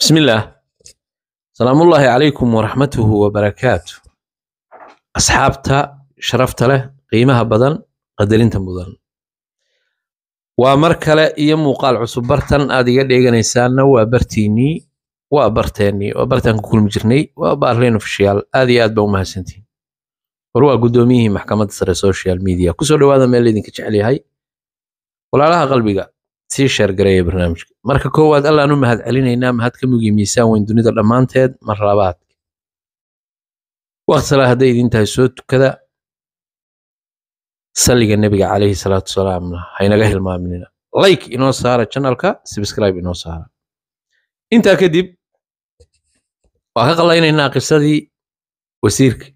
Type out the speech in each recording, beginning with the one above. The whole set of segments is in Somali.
bismillaah salaamullaahi calaykum waraxmatuhu wabarakaatu asxaabta sharafta leh qiimaha badan qadarinta mudan waa mar kale iyo muuqaal cusub bartan aad iga dheeganaysaana waa bartiinnii waa barteennii waa bartaan ku kulmi jirnay waa baarleen ofishiyaal aad iyo aad baa u mahadsantiin war waa guddoomiyihii maxkamadda sare social media kusoo dhowaada meel laydinka jecel yahay walaalaha qalbiga sii sheergareeya barnaamijka marka koowaad allaan u mahad celinaynaa mahad ka mugii miisaan weyn dunida dhammaanteed mar labaad waqti salaa hadday idin tahay soo tukada saliga nebiga calayhi salaatu salaamna haynaga hilmaaminina like inoo saara channelka subscribe inoo saara intaa kadib waa ka qallaynaynaa qisadii wasiirka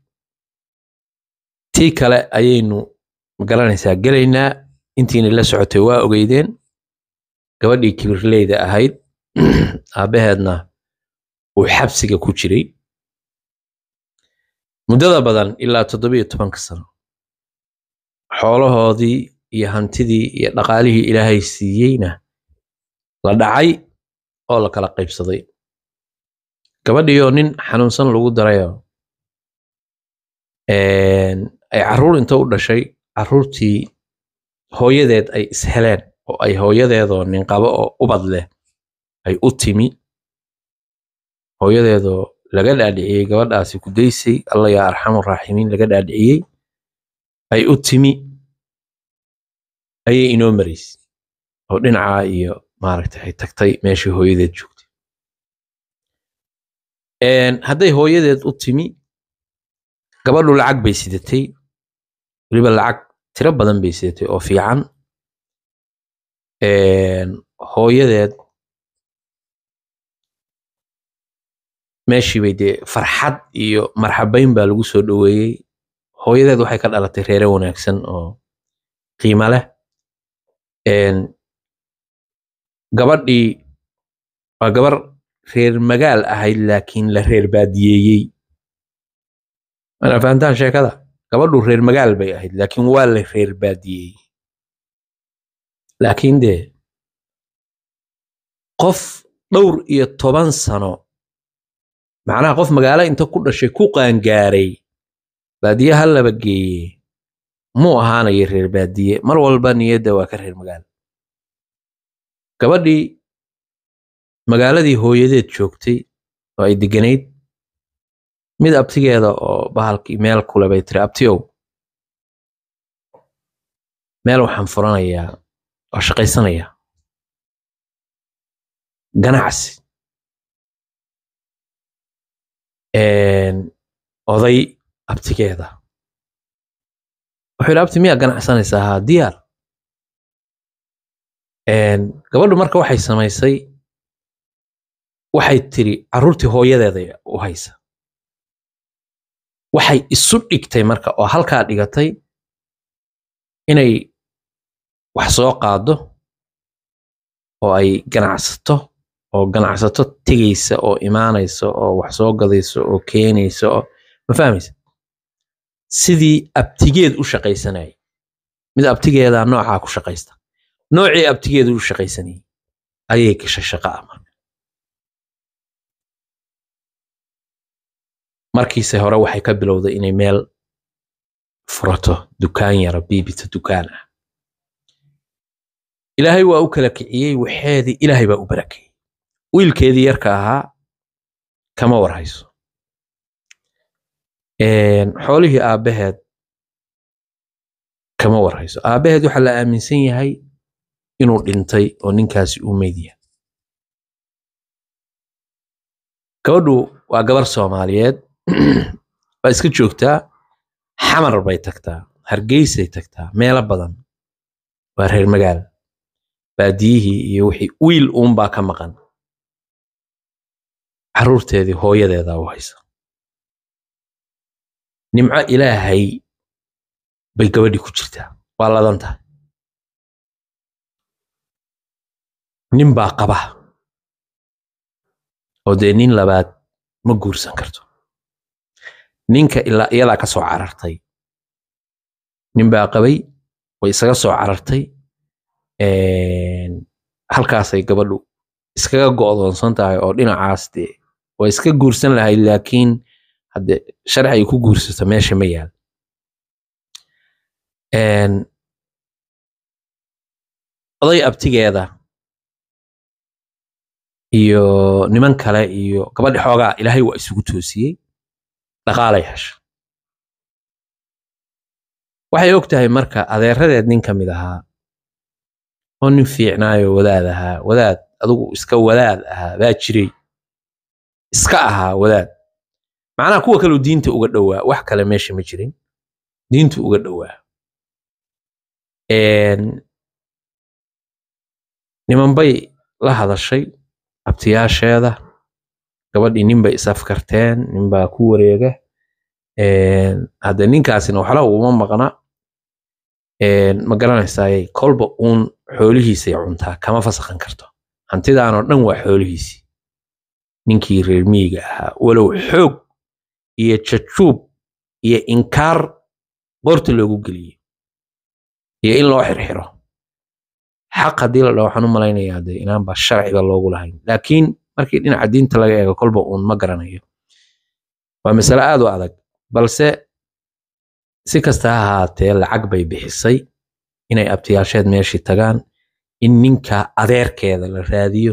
tii kale ayaynu magaranaysaa gelaynaa intiinay la socotay waa ogeydeen gabadhii kibirleyda ahayd aabaheedna uu xabsiga ku jiray muddada badan ilaa iyo tobanka sano xoolahoodii iyo hantidii iyo dhaqaalihii ilaahay siiyeyna la dhacay oo la kala qaybsaday gabadhiioo nin xanuunsan lagu darayo ay caruur inta u dhashay caruurtii hooyadeed ay isheleen oo ay hooyadeedoo ninqabo oo ubad leh ay u timi hooyadeedoo laga dhaadhiciyey gabadhaasi kudaysay alla yaa arxamu raaximiin laga dhaadhiciyey ay u timi ayay inoo maraysay oo dhinacaa iyo maaragtay tagtay meeshii hooyadeed joogtay hadday hooyadeed u timi gabadhu lacag bay sidatay weliba lacag tiro badan bay sidatay oo fiican hooyadeed meeshiibay dee farxad iyo marxabayn baa lagu soo dhoweeyey hooyadeed waxay ka dhalatay reere wanaagsan oo qiimo leh gabadhii waa gabar reer magaal ahayd laakiin la reer baadiyeeyey mana fahantaan sheekada gabadhu reer magaal bay ahayd laakiin waa la reer baadiyeeyey laakiin dee qof dhowr iyo toban sano macnaha qof magaalo inta ku dhashay ku qaangaaray baadiye ha laba geeye muu ahaanayo reer baadiye mar walba niyadda waa ka reer magaalo gabadhii magaaladii hooyadeed joogtay oo ay deganayd mid abtigeeda oo bahalkii meel kule bay tiri abtiyow meel waxaan furanayaa waa shaqaysanaya ganacsi oday abtigeeda wuxuu abti miyaa ganacsanaysaa haa diyaar gabadhu marka waxay samaysay waxay tiri caruurtii hooyadeeda u haysa waxay isu dhigtay marka oo halkaa dhigatay inay wax soo qaado oo ay ganacsato oo ganacsato tegaysa oo imaanayso oo wax soo gadayso oo keenayso oo ma fahmaysa sidii abtigeed u shaqaysanayay mid abtigeedaa noocaa ku shaqaysta noocii abtigeedu u shaqaysanayay ayay gasha shaqaa marka markiise hore waxay ka bilowday inay meel furato dukaan yara biibita dukaan ah ilaahay waa u kala kiciyey waxeedii ilaahay baa u barakeeyey wiilkeedii yarka ahaa kama war hayso xoolihii aabaheed kama war hayso aabbaheed waxaa la aaminsan yahay inuu dhintay oo ninkaasi uu meyd yahay gabadhu waa gabar soomaaliyeed waa iska joogtaa xamar bay tagtaa hargeysay tagtaa meelo badan waa reer magaal baadiyihii iyo wixii wiil uunbaa ka maqan caruurteedii hooyadeedaa u haysa nimco ilaahay bay gabadhi ku jirtaa waa ladan tahay nin baa qaba oo dee nin labaad ma guursan karto ninka ilaa iyadaa ka soo carartay nin baa qabay way isaga soo carartay halkaasay gabadhu iskaga go'doonsan tahay oo dhinacaas dee waa iska guursan lahayd laakiin hadde sharci ay ku guursato meesha ma yaal oday abtigeeda iyo niman kale iyo gabadhi xoogaa ilaahay waa isugu toosiyey dhaqaalay hesha waxay og tahay marka adeeradeed nin ka mid ahaa oo nin fiicnaayo wadaad ahaa wadaad adugu iska wadaad ahaa baa jiray iska ahaa wadaad macnaha kuwa kaleu diinta uga dhowaa wax kale meesha ma jirin diinta uga dhowaa bay la hadashay abtiyaasheeda gabadhii ninbay isafkarteen baa ku wareega hadde ninkaasina waxla uma maqna ma garanaysaay kolba uun xoolihiisay cuntaa kama fasakhan karto hantidaanoo dhan waa xoolihiisii ninkii reermiyiga ahaa walow xoog iyo jajuub iyo inkaar goorta loogu geliyo iyo in loo xirxiro xaq haddii la dhaho waxaan u malaynayaa dee inaanba sharciba loogu lahayn laakiin markii dhinaca diinta laga eego kolba uun ma garanayo waa masale aad u adag balse si kasta ha ahaatee lacag bay bixisay inay abtiyaasheed meeshii tagaan in ninka adeerkeeda la raadiyo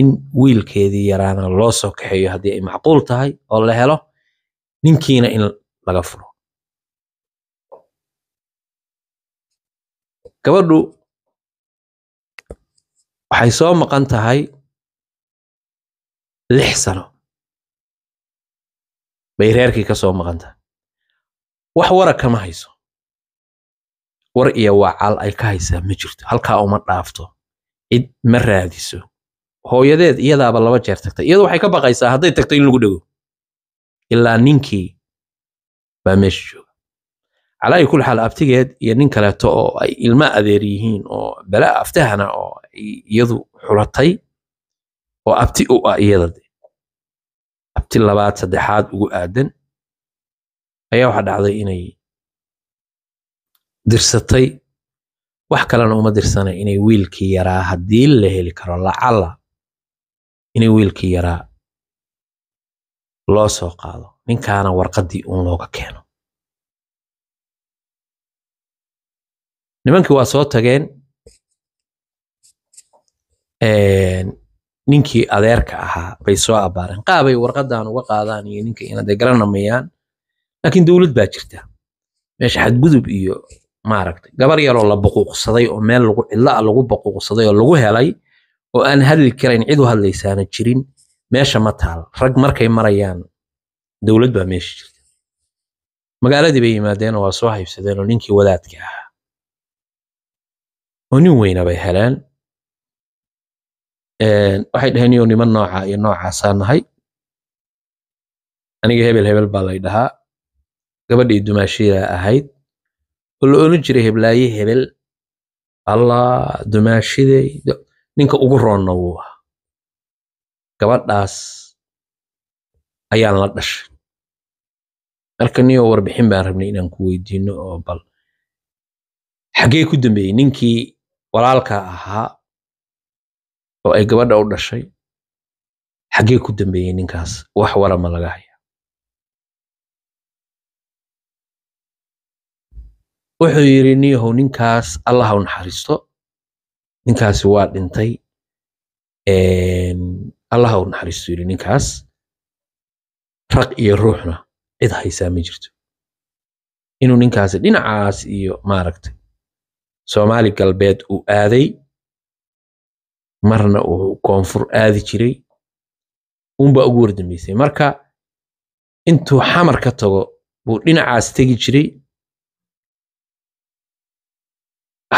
in wiilkeedii yaraana loo soo kaxeeyo haddii ay macquul tahay oo la helo ninkiina in laga furo gabadhu waxay soo maqan tahay lix sano bay reerkii ka soo maqan tahay wax wara kama hayso war iyo wacaal ay ka haysaa ma jirto halkaa uma dhaafto cid ma raadiso hooyadeed iyadaaba laba jeer tagtay iyadu waxay ka baqaysaa hadday tagto in lagu dhego ilaa ninkii baa meesha jooga calaayi kul xaal abtigeed iyo nin kaleeto oo ay ilma adeer yihiin oo bala aftahana oo iyadu xulatay oo abti u ah iyada abti labaad saddexaad ugu aadan ayaa waxa dhacday inay dirsatay wax kalena uma dirsanay inay wiilkii yaraa haddii la heli karo lacala inay wiilkii yaraa loo soo qaado ninkaana warqaddii uun looga keeno nimankii waa soo tageen ninkii adeerka ahaa bay soo abaareen qaabay warqaddan uga qaadaan iyo ninka inade garanamayaan laakiin dowlad baa jirta meesha xadgudub iyo maaragta gabar yaroo la buquuqsaday oo meel lagu cidla lagu buquuqsaday oo lagu helay oo aan hadli karayn cid u hadlaysaana jirin meesha ma taal rag markay marayaan dowlad baa meesha jirta magaaladii bay yimaadeenoo waa soo haybsadeenoo ninkii wadaadka ahaa oo nin weyna bay heleen waxay dhaheen iyo niman nooca iyo noocaasaa nahay aniga hebel hebel baa lay dhahaa gabadhii dumaashiyaa ahayd oo la oran jiray heblaaye hebel allah dumaashiday ninka ugu roonna wuu ah gabadhaas ayaan la dhashay marka ninoo warbixin baan rabnay inaan ku weydiino oo bal xaggee ku dambeeyey ninkii walaalkaa ahaa oo ay gabadha u dhashay xaggee ku dambeeyey ninkaas wax warama laga haya wuxuu yiri niyahow ninkaas allaha u naxariisto ninkaasi waa dhintay allaha u naxariisto yiri ninkaas raq iyo ruuxna cid haysaa ma jirto inuu ninkaasi dhinacaas iyo maaragtay soomaali galbeed uu aaday marna uu koonfur aadi jiray uunbaa ugu wardambeysay marka intuu xamar ka tago buu dhinacaas tegi jiray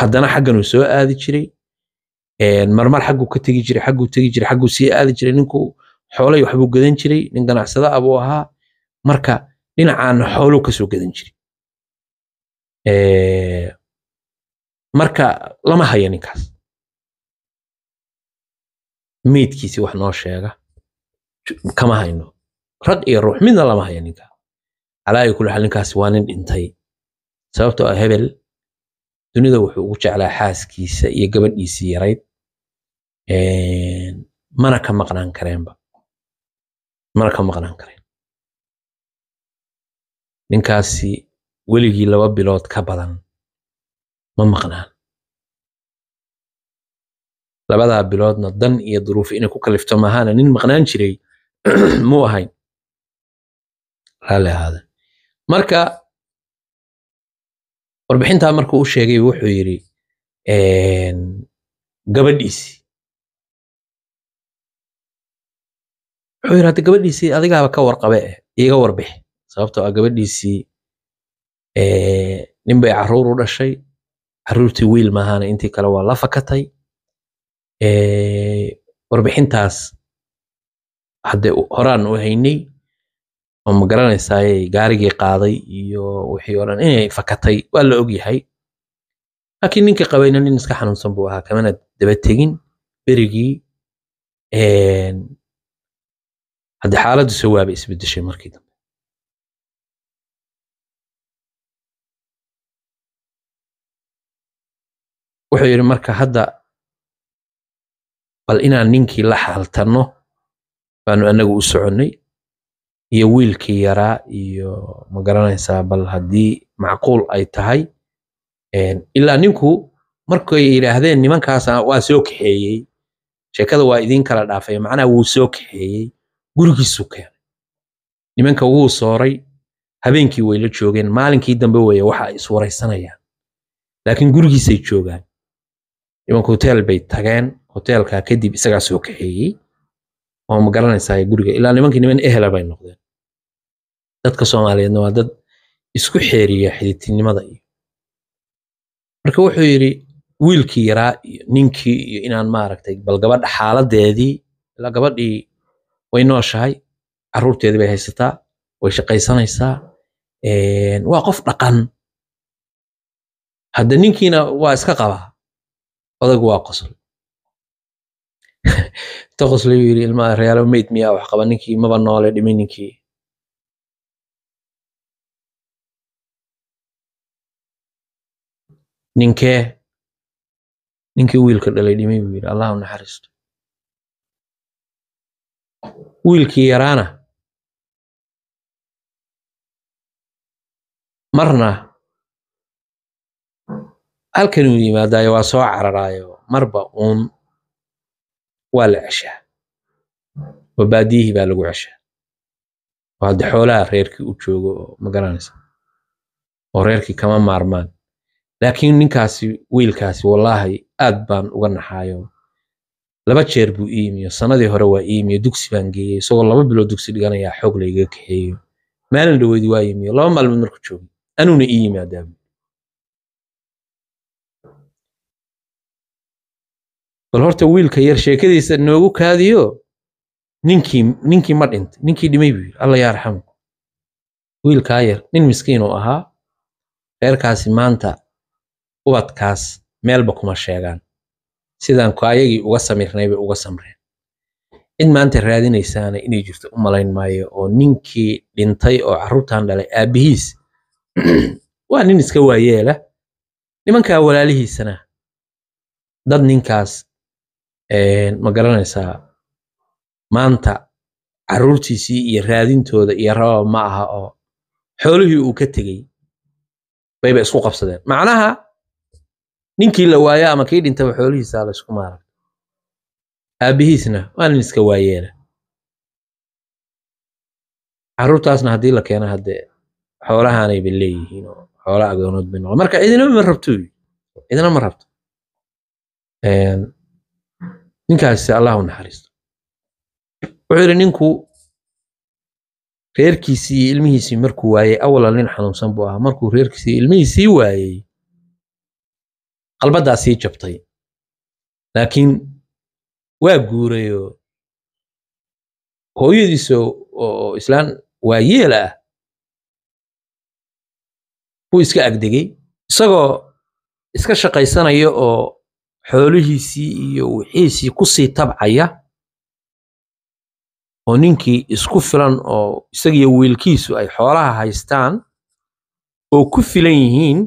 haddana xagganuu soo aadi jiray marmar xagguu ka tegi jiray xagguu tegi jiray xagguu sii aadi jiray ninku xoolay waxbuu gadan jiray nin ganacsada abuu ah ahaa marka dhinacaan xooluu kasoo gadan jiray marka lama haya ninkaas meydkiisi wax noo sheega kama hayno rag iyo ruux midna lama haya ninka calaa ay kuli xal ninkaasi waa nin dhintay sababtoo ah hebel dunida wuxuu ugu jeclaa xaaskiisa iyo gabadhiisii yarayd mana ka maqnaan kareenba mana ka maqnaan kareen ninkaasi weligii laba bilood ka badan ma maqnaan labadaa biloodna dan iyo duruuf inay ku kalifto maahaana nin maqnaan jiray muu ahayn raalli ahaada marka warbixintaa markuu u sheegay wuxuu yidhi gabadhiisii wuxuu yidhi hadda gabadhiisii adigaaba ka warqabe eh iiga warbixi sababtoo ah gabadhiisii nin bay caruur u dhashay caruurtii wiil maahaana intii kale waa la fakatay warbixintaas hadde horaan u haynay oo ma garanaysaay gaarigii qaaday iyo wixii oo dhan inay fakatay waa la ogyahay laakiin ninkii qabayna nin iska xanuunsan buu ahaa kamana daba tegin berigii haddii xaaladdu xaaladdiisu waaba isbedeshay markii dambe wuxuu yidhi marka hadda bal inaan ninkii la xaltanno baanu annagu u soconnay iyo wiilkii yaraa iyo ma garanaysaa bal haddii macquul ay tahay ilaa ninku markay yidhaahdeen nimankaas waa soo kaxeeyey sheekada waa idiin kala dhaafay macnaha wuu soo kaxeeyey gurigiisuu keenay nimanka wuu sooray habeenkii way la joogeen maalinkii dambe weeye waxa ay iswaraysanayaan laakiin gurigiisay joogaan nimanku hoteel bay tageen hoteelkaa kadib isagaa soo kaxeeyey oo ma garanaysaa guriga ilaa nimankii niman ehela bay noqdeen dadka soomaaliyeedna waa dad isku xeeriya xididtinimada iyo marka wuxuu yidhi wiilkii yaraa iyo ninkii iyo inaan maaragtay bal gabadha xaaladeedii ilaa gabadhii way nooshahay carruurteedii bay haysataa way shaqaysanaysaa waa qof dhaqan hadda ninkiina waa iska qabaa odag waa qosol ta qosliyuu yidhi ilmaa reyaalo meyd miyaa wax qaba ninkii maba noole dhimi ninkii ninkee ninkii wiilka dhalay dhimay buu yidhi allahu u naxariisto wiilkii yaraana marna halkan uu yimaadaayo waa soo cararaayo marba uun waa la ceshaa oo baadiyihii baa lagu ceshaa oo hadda xoolaha reerkii u joogo oo garanaysa oo reerkii kama maarmaan laakiin ninkaasi wiilkaasi wallaahi aad baan uga naxaayo laba jeer buu iimiyo sanadii hore waa iimiyo dugsi baan geeyey isagoo laba bilood dugsi dhiganayaa xoog layga kaxeeyo maalin dhaweyd waa iimiyo laba maalmood marku joogay anuuna ii yimaadaa bal horta wiilka yar sheekadiisa noogu kaadiyo ninkii ninkii ma dhintay ninkii dhimay buu yidhi alla yaarxamu wiilkaa yar nin miskiin oo ahaa reerkaasi maanta ubadkaas meelba kuma sheegaan sidaan ayagii uga samirnay bay uga samreen cid maanta raadinaysaana inay jirto u malayn maayo oo ninkii dhintay oo caruurtan dhalay aabihiis waa nin iska waayeela nimankaa walaalihiisana dad ninkaas ma garanaysaa maanta caruurtiisii iyo raadintooda iyo rababa ma aha oo xoolihii uu ka tegey bayba isku qabsadeen macnaha ninkii la waayo ama kii dhintaba xoolihiisa laysku maarag aabihiisna waa iska waayeena caruurtaasna haddii la keeno haddee xoolahaanayba leeyihiin oo xoola agoonood bay noqon marka cidinaba ma rabto cidina ma rabto ninkaas allah u naxariisto wuxuu yidhi ninku reerkiisii iyo ilmihiisii markuu waayey awalan nin xanuunsan buu ahaa markuu reerkiisii ilmihiisii waayey qalbaddaa sii jabtay laakiin waa guurayoo hooyadiisa oo islaan waa yeela ah wuu iska agdegey isagoo iska shaqaysanaya oo xoolihiisii iyo wixiisii ku sii tabcaya oo ninkii isku filan oo isagiyo wiilkiisu ay xoolaha haystaan oo ku filan yihiin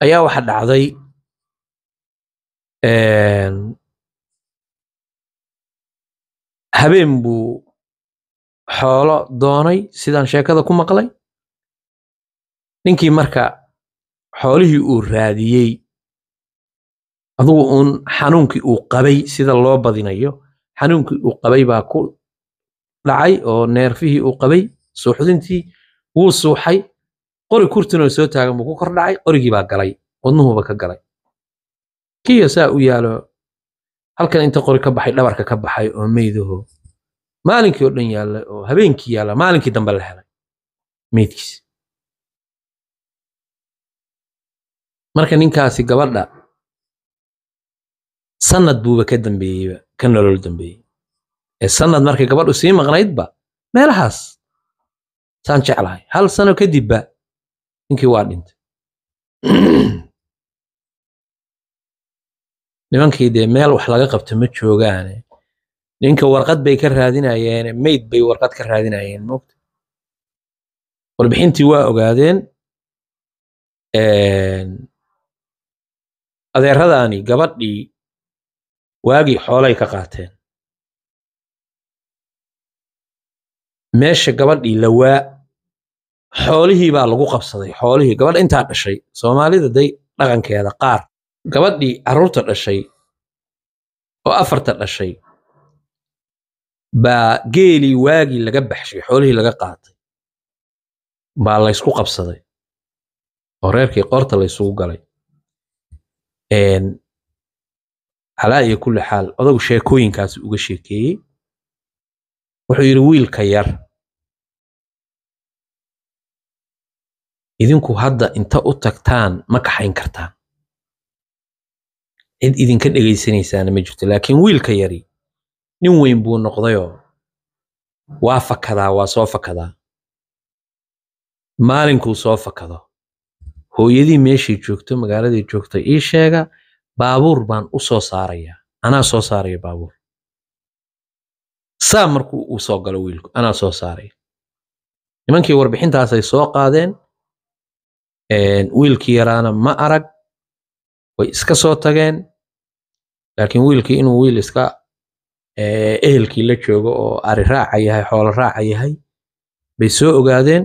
ayaa waxa dhacday habeen buu xoolo doonay sidaan sheekada ku maqlay ninkii marka xoolihii uu raadiyey adugu uun xanuunkii uu qabay sida loo badinayo xanuunkii uu qabay baa ku dhacay oo neerfihii uu qabay suuxdintii wuu suuxay qori kurtinoo soo taagan buu ku kor dhacay baa galay wadnuhuuba ka galay kiyo saa u yaalo halkan inta qori ka baxay dhabarka ka baxay oo meydaho maalinkii oo dhan yaalla oo habeenkii yaalla maalinkii dambe la helay meydkiis marka ninkaasi gabadha sanad buuba ka dambeeyeyba ka nolol dambeeyey ee sanad markay gabadhu sii maqnaydba meelahaas saan jeclahay hal sano kadibba ninkii waa dhintay nimankii dee meel wax laga qabto ma joogaane ninka warqad bay ka raadinayeene meyd bay warqad ka raadinayeen mogta warbixintii waa ogaadeen adeeradaani gabadhii waagii xoolay ka qaateen meesha gabadhii lawaa xoolihii baa lagu qabsaday xoolihii gabadh intaa dhashay soomaalida day dhaqankeeda qaar gabadhii caruurta dhashay oo afarta dhashay baa geelii waagii laga baxshay xoolihii laga qaatay baa laysku qabsaday oo reerkii qoorta laysugu galay calaa iyo kulli xaal odagu sheekooyinkaasi uga sheekeeyey wuxuu yidhi wiilka yar idinku hadda inta u tagtaan ma kaxayn kartaan cid idinka dhegaysanaysaana ma jirto laakiin wiilka yari nin weyn buu noqdayoo waa fakadaa waa soo fakadaa maalinkuu soo fakado hooyadii meeshii joogto magaaladii joogto ii sheega baabuur baan u soo saaraya anaa soo saaraya baabuur saa markuu uu soo galo wiilku anaa soo saaraya nimankii warbixintaasay soo qaadeen wiilkii yaraana ma arag way iska soo tageen laakiin wiilkii inuu wiil iska ehelkii la joogo oo ari raaca yahay xoolo raaca yahay bay soo ogaadeen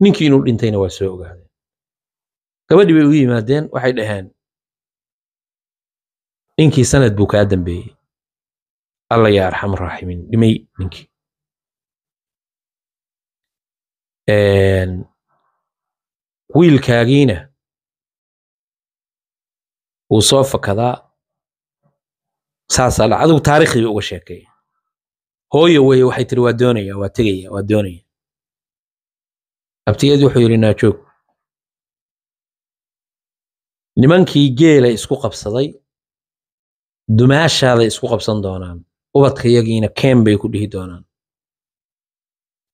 ninkii inuu dhintayna waa soo ogaadeen gabadhii bay u yimaadeen waxay dhaheen ninkii sanad buu kaa dambeeyey alla yaa arxam raaximiin dhimay ninkii wiilkaagiina wuu soo fakadaa saasaa la taarikhdii taariikhdii uga sheekeeya hooyo weye waxay tiri waa doonaya waa tegaya waa doonaya abtiyad wuxuu yidhi naajoog nimankii geela isku qabsaday dumaashaaday isku qabsan doonaan ubadkayagiina keen bay ku dhihi doonaan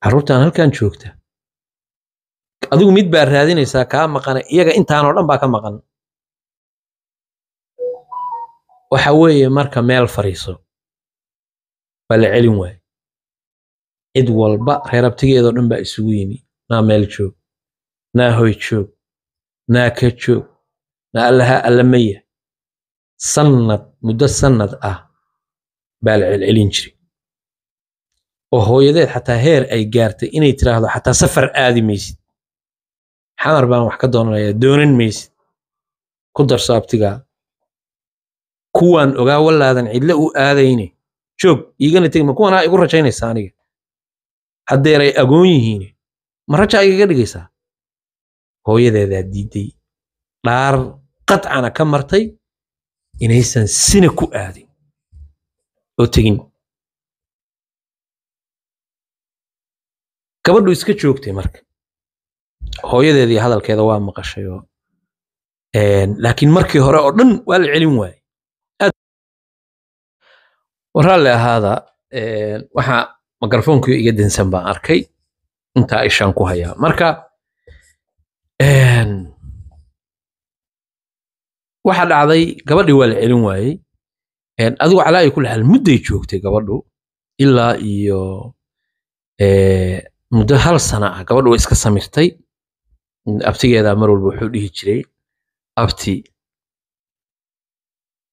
carruurtaan halkan joogta adigu mid baa raadinaysaa kaa maqana iyaga intaanoo dhan baa ka maqan waxa weeye marka meel fariiso baa la celin waaye cid walba reerabtigeedoo dhan baa isugu yimi naa meel joog naa hoy joog naa ka joog naa allaha allamaya sannad muddo sannad ah baa la celcelin jiray oo hooyadeed xataa heer ay gaartay inay tidhaahdo xataa safar aadi maysid xamar baan wax ka doonanaya doonan maysid ku darso abtigaa kuwaan ogaa wallaadan cidle u aadayne joog iigana tegma kuwanaa igu rajaynaysa aniga haddeer agoon yihiine ma raja igaga dhigaysaa hooyadeedaa diidday dhaar qadcana ka martay inaysan sina ku aadin oo tegin gabadhu iska joogtay marka hooyadeedii hadalkeeda waa maqashayoo laakiin markii hore oo dhan waa la celin waayey waraalle ahaada waxaa makrofoonkiio iga dinsan baan arkay intaa ishaan ku hayaa marka waxa dhacday gabadhii waa la celin waayey adigu calaayi ku xaal mudday joogtay gabadhu ilaa iyo muddo hal sana ah gabadhu way iska samirtay abtigeedaa mar walba wuxuu dhihi jiray abti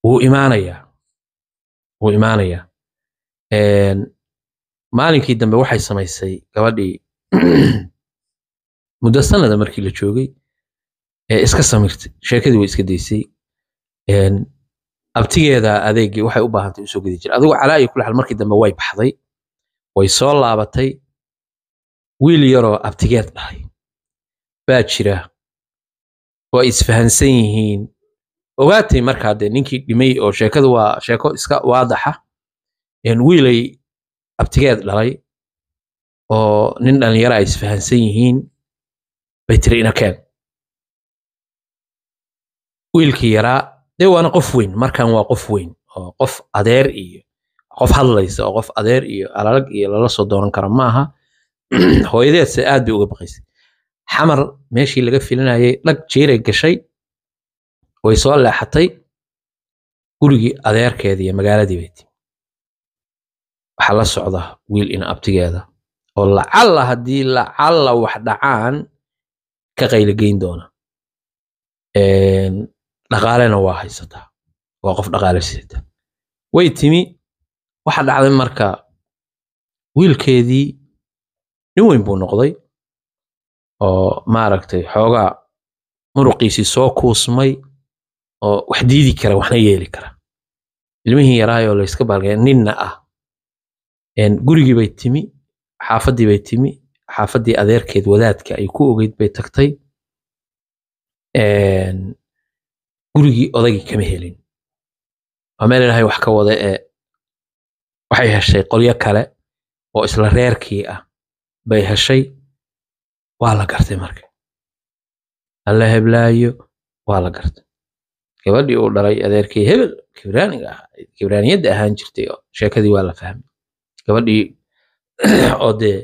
wuu imaanayaa wuu imaanayaa maalinkii dambe waxay samaysay gabadhii muddo sanada markii la joogay iska samirtay sheekadii way iska daysay abtigeeda adeeggii waxay u baahantay usoo gedi jiray adigu calaayi kula xal markii dambe way baxday way soo laabatay wiil yaroo abtigeed dhahay baa jira waa isfahansan yihiin ogaatay markaa dee ninkii dhimay oo sheekadu waa sheeko iska waadaxa wiilay abtigeed dhalay oo nin dhallinyara ay isfahansan yihiin bay tiri ina keen wiilkii yaraa dee waana qof weyn markan waa qof weyn oo qof adeer iyo qof hadlaysa oo qof adeer iyo alalag iyo lala soo doonan kara ma aha hooyadeedse aad bay uga baqaysay xamar meeshii laga filinayay dhag jiiray gashay way soo leexatay gurigii adeerkeedii iyo magaaladii bay timi waxaa la socda wiil in abtigeeda oo lacalla haddii lacalla wax dhacaan ka qayligeyn doona dhaqaalena waa haysataa waa qof dhaqaale siita way timi waxa dhacday marka wiilkeedii nin weyn buu noqday oo maaragtay xoogaa muruqiisi soo kuusmay oo wax diidi kara waxna yeeli kara ilmihii oo layska baalgaya ninna ah gurigii bay timi xaafaddii bay timi xaafaddii adeerkeed wadaadka ay ku ogeyd bay tagtay gurigii odagii kama helin waa meel ilaahay wax ka wada ee waxay heshay qolyo kale oo isla reerkii ah bay heshay waa la gartay marka alla heblaayo waa la gartay gabadhii uu dhalay adeerkii hebel kibraaniga ahaa kibraaniyadda ahaan jirtay sheekadii waa la fahmay gabadhii oo dee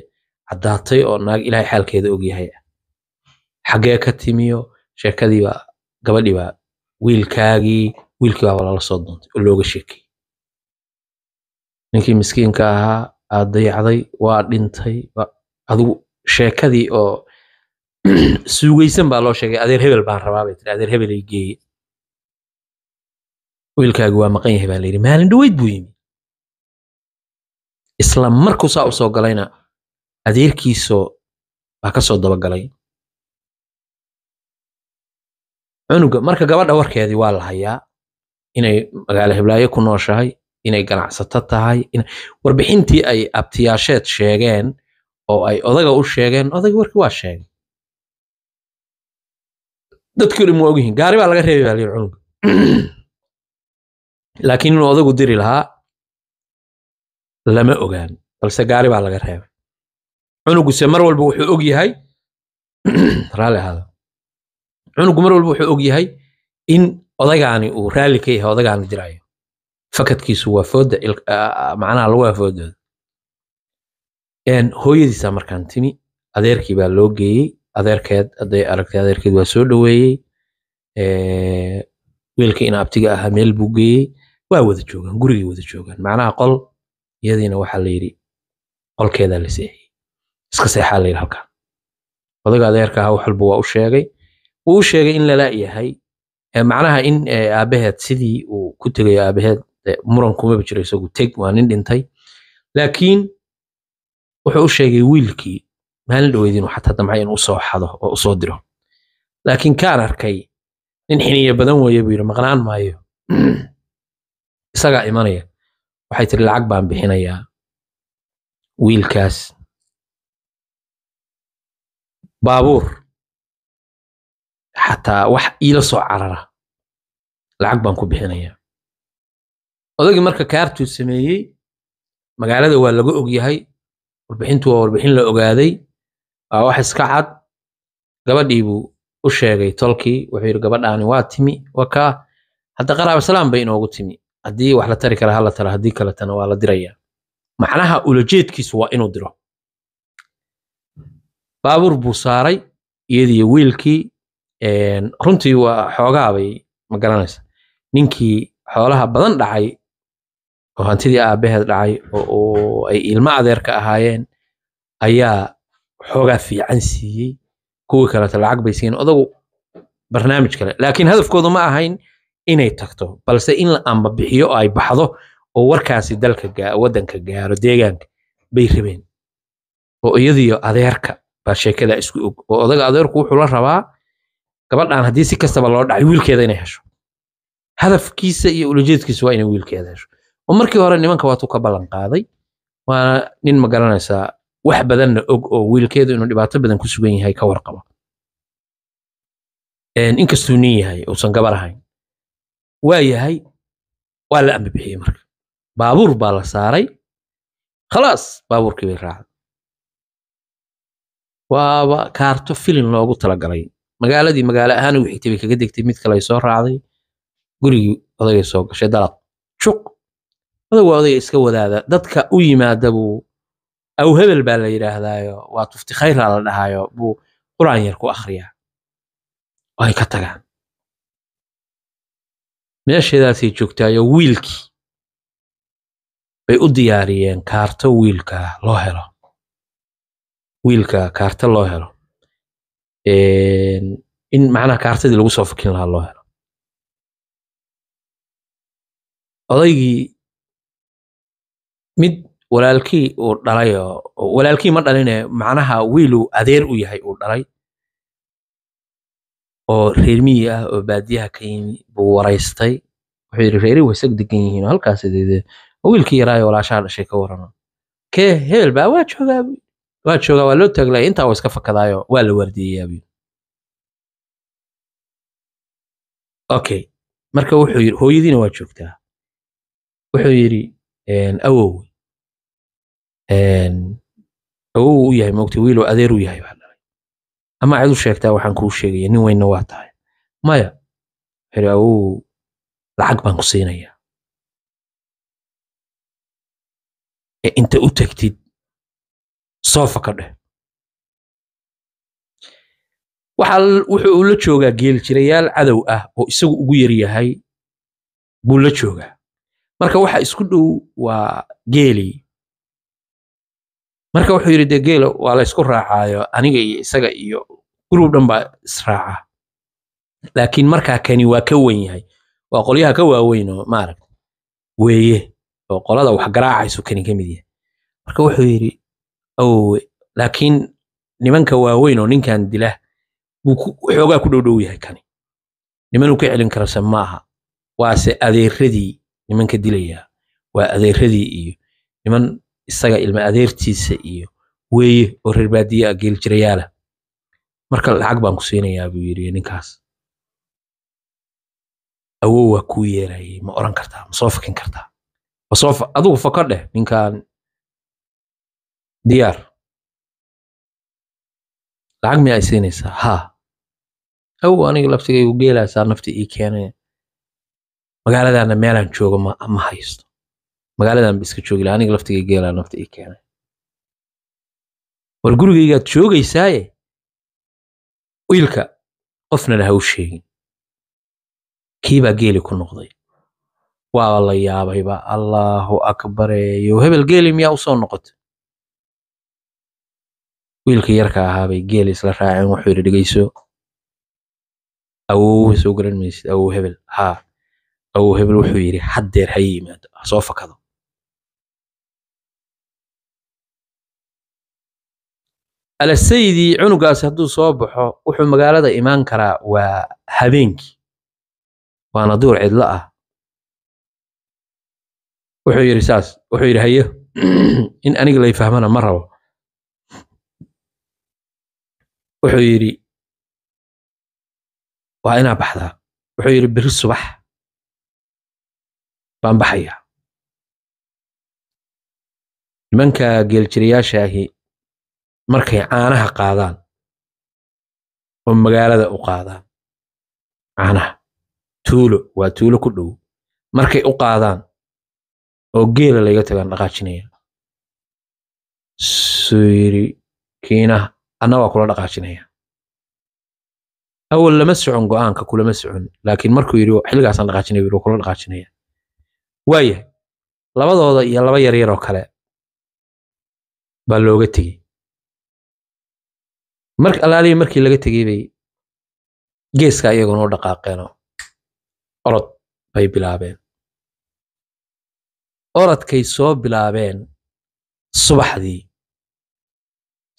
caddaatay oo naag ilaahay xaalkeeda ogyahay ah xaggee ka timiyo sheekadii baa gabadhii baa wiilkaagii wiilkii baaba lala soo doontay oo looga sheekay ninkii miskiinka ahaa aad dayacday waa dhintay adigu sheekadii oo suugeysan baa loo sheegay adeer hebel baan rabaa bay tiri adeer hebel ay geeye wiilkaagu waa maqan yahay baa layidhi maalin dhaweyd buu yimi isla markuu saa u galayna adeerkiisoo baa ka soo dabagalay cunuga marka gabadha warkeedii waa la hayaa inay magaalo hiblaayo ku nooshahay inay ganacsato tahay warbixintii ay abtiyaasheed sheegeen oo ay odaga u sheegeen odaga warkii waa sheegay dadki o dhan waa ogyihiin gaari baa laga reebay baa layidhi cunuga laakiin inuu odagu diri lahaa lama ogaan balse gaari baa laga reebay cunuguse mar walba wuxuu og yahay raalli ahaada cunugu mar walba wuxuu og yahay in odagaani uu raalli ka yahay odagaani dirayo fakadkiisu waa fooda macnaha laguha foodooda hooyadiisaa markaan timi adeerkii baa loo geeyey adeerkeed haday aragtay adeerkeed waa soo dhaweeyey wiilka ina abtiga ahaa meel buu geeyey waa wada joogaan gurigay wada joogaan macnaha qol iyadiina waxaa la yidhi qolkeedaa la seexiyey iska seexaa la halkaa odaga adeerka aha wax waa u sheegay wuu u sheegay in lala yahay macnaha in aabaheed sidii uu ku tegayo aabaheed muran kumaba jiro isagu teg waa nin dhintay laakiin wuxuu u sheegay wiilkii maalin dhoweyd inuu xataa damcay inuu usoo xado oo usoo diro laakiin kaan arkay nin xiniya badan weeye buu yidhi maqnaan maayo isagaa imanaya waxay tiri lacag baan bixinayaa wiilkaas baabuur xataa wax iila soo carara lacag baan ku bixinayaa odagii marka kaartuu sameeyey magaalada waa laga ogyahay warbixintu waa warbixin la ogaaday waa wax iska cad gabadhiibuu u sheegay tolkii wuxuu yidhi gabadhaani waa timi wakaa hadda qaraaba salaam bay inoogu timi haddii wax la tari kara hala tara haddii kaletana waa la dirayaa macnaha ulajeedkiisu waa inuu diro baabuur buu saaray iyadiiyo wiilkii runtii waa xoogaa ma garanaysa ninkii xoolaha badan dhacay oo hantidii aabbaheed dhacay oo ay ilmo adeerka ahaayeen ayaa xoogaa fiican siiyey kuwi kaleta lacag bay siiyeen odagu barnaamij kale laakiin hadafkoodu ma ahayn inay tagto balse in la amba bixiyo oo ay baxdo oo warkaasi dalka waddanka gaaro deegaanka bay rabeen oo iyadiyo adeerka baa sheekadaa isku og oo odaga adeerku wuxuu la rabaa gabadhan haddii si kastaba loo dhacay wiilkeeda inay hesho hadafkiisa iyo ulajeedkiisa waa inay wiilkeeda hesho oo markii hore nimanka waatuu ka ballan qaaday waana nin ma garanaysaa wax badanna og oo wiilkeedu inuu dhibaato badan ku sugan yahay ka warqaba inkastuu nin yahay uusan gabar ahayn waa yahay waa la ambi bixiyey marka baabuur baa la saaray khalaas baabuurkii bay raacday waaba kaarto filin loogu talagalay magaaladii magaalo ahaan u xigtay bay kaga degtay mid kale ay soo raacday gurigii odagay soo gashay dalaq juq odag waa odaya iska wadaada dadka u yimaada buu aw hebel baa la yidhaahdaayo waa khayra la dhahaayo buu qur'aan yar ku akhriyaa ay ka tagaan meesheedaasay joogtaayo wiilkii bay u diyaariyeen kaarto wiilka loo helo wiilka kaarto loo helo in macnaha kaartadii lagu soo fakin lahaa loo helo odaygii mid walaalkii uu dhalay walaalkii ma dhaline macnaha wiiluu adeer u yahay uu dhalay oo reermiyi ah oo baadiyaha ka yimi buu waraystay wuxuu yidhi reeri wasag degan yihiin halkaas deedee wiilkii yaraayo walaashaha dhashay ka warano kee hebel baa waa joogaa waa joogaa waa loo taaglaya intaa waa iska fakadaayo waa la waardiyayaa okay marka wuxuu yidhi hooyadiina waa joogtaa wuxuu yidhi awow awow u yahay mogta wiiloo adeer u yahay baadhalay ama cid u sheegtaa waxaan kuu sheegaya nin weynna waa tahay maya xiri awow lacag baan ku siinayaa ee inta u tegtid soofa ka dheh wuxuu uu la joogaa geeljirayaal cadow ah oo isagu ugu yaryahay buu la joogaa marka waxa isku dhow waa geelii marka wuxuu yidhi dee geelo waa la ysku raacaayo aniga iyo isaga iyo gurub dhan baa israaca laakiin markaa kani waa ka wen yahay waa qolyaha ka waaweynoo maaragta weeye oo qolada wax garaacaysu kani ka mid yahay marka wuxuu yidhi awowe laakiin nimanka waaweyn oo ninkan dila xoogaa ku dhowdhow yahay kani nimanuu ka celin karase maaha waase adeeradii nimanka dilayaa waa adeeradii iyo niman isaga ilma adeertiisa iyo weeye oo reer baadiye ah geeljirayaala marka lacag baan ku siinayaa buu yiri ninkaas awow waa kuu yeerayay ma oran kartaa ma soo fakin kartaa masoo adugu fako dheh ninkan diyaar lacag miyaa siinaysaa haa awow aniga laftigaygu geelaasaa nafti ii keenaya magaaladaana meelaan joogo ma haysto magaaladanba iska joogi laha aniga laftiga geelaa nafta ii keenay war gurigaygaad joogaysaaye wiilka qofnana ha u sheegin kii baa geeli ku noqday waaba la yaabayba allaahu akbareeyo hebel geeli miyaa usoo noqotay wiilka yarka ahaabay geeli isla raaceen wuxuu yidhi dhegayso awow soo garan maysid awow hebel haa awow hebel wuxuu yidhi haddeer ha yimaado ha soo fakado alasaydii cunugaasi hadduu soo baxo wuxuu magaalada imaan karaa waa habeenkii waana duur cidlo ah wuxuu yidhi saas wuxuu yidhi hayo in aniga lay fahmana ma rabo wuxuu yidhi waa inaa baxdaa wuxuu yidhi beri subax baan baxayaa nimanka geeljirayaashaahi markay caanaha qaadaan oo magaalada u qaadaan caanaha tuulo waa tuulo ku dhow markay u qaadaan oo geela layga tagaan dhaqaajinaya suu yidhi kiinaha anna waa kula dhaqaajinaya awal lama socon go'aanka kulama socon laakiin markuu yidhi xilligaasaan dhaqaajinaya buu kula dhaqaajinaya waayahay labadooda iyo laba yaryaroo kale baa looga tegey marka alaalihii markii laga tegey bay geeska iyaguna u dhaqaaqeeno orod bay bilaabeen orodkay soo bilaabeen subaxdii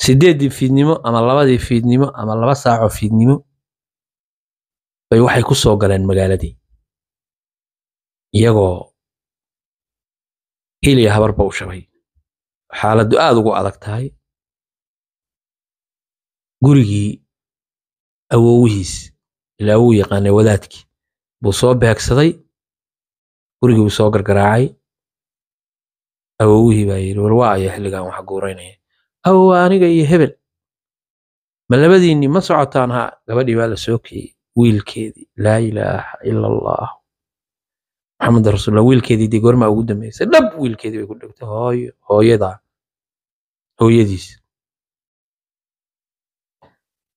sideeddii fiidnimo ama labadii fiidnimo ama laba saaco fiidnimo bay waxay ku soo galeen magaaladii iyagoo hiliya habarba u shabay xaaladdu aad ugu adag tahay gurigii awowihiis ilaa uu yaqaanay wadaadkii buu soo beegsaday gurigii buu soo gargaraacay awowihii baa yidhi war waa aya xilligan wax guuraynaya awowa aniga iyo hebel ma labadiinni ma socotaan ha gabadhii baa la soo keeyey wiilkeedii laa ilaaha ila allah maxamed rasuullah wiilkeedii dee goormaa ugu dambeysay dhab wiilkeedii bay ku dhegtay hooyo hooyadaa hooyadiis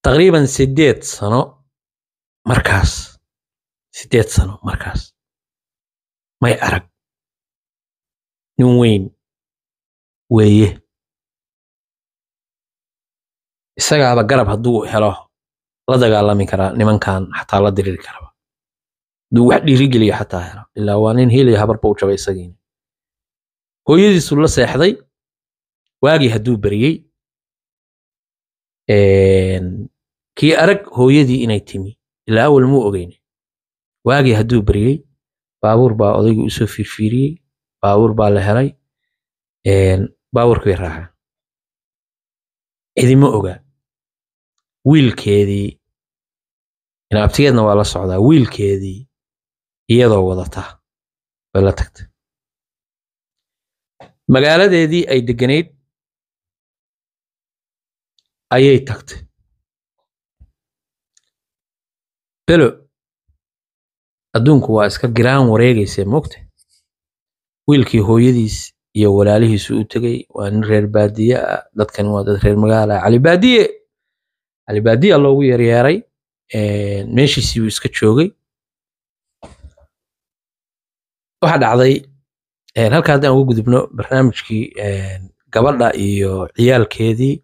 taqriiban sideed sano markaas sideed sano markaas may arag nin weyn weeye isagaaba garab hadduu helo la dagaalami karaa nimankan xataa la diriiri karaba haduu wax dhiirigeliyo xataa helo ilaa waa nin heliya habarba u jabay isagiina hooyadiisuu la seexday waagii hadduu beriyey kii arag hooyadii inay timi ilaa awal muu ogeyne waagii hadduu baryey baabuur baa odaygii usoo fiirfiiriyey baabuur baa la helay baabuurka way raacaan cidima ogaa wiilkeedii abtigeedna waa la socdaa wiilkeedii iyadoo wadata way la tagtay magaaladeedii ay deganayd ayay tagtay belo adduunku waa iska giraan wareegayse mogta wiilkii hooyadiis iyo walaalihiisu u tegay waa nin reer baadiye ah dadkan waa dad reer magaala ah. cali baadiye cali baadiya loogu yaryeeray meeshiisii buu iska joogay waxaa dhacday halkaa haddaan uga gudubno barnaamijkii gabadha iyo ciyaalkeedii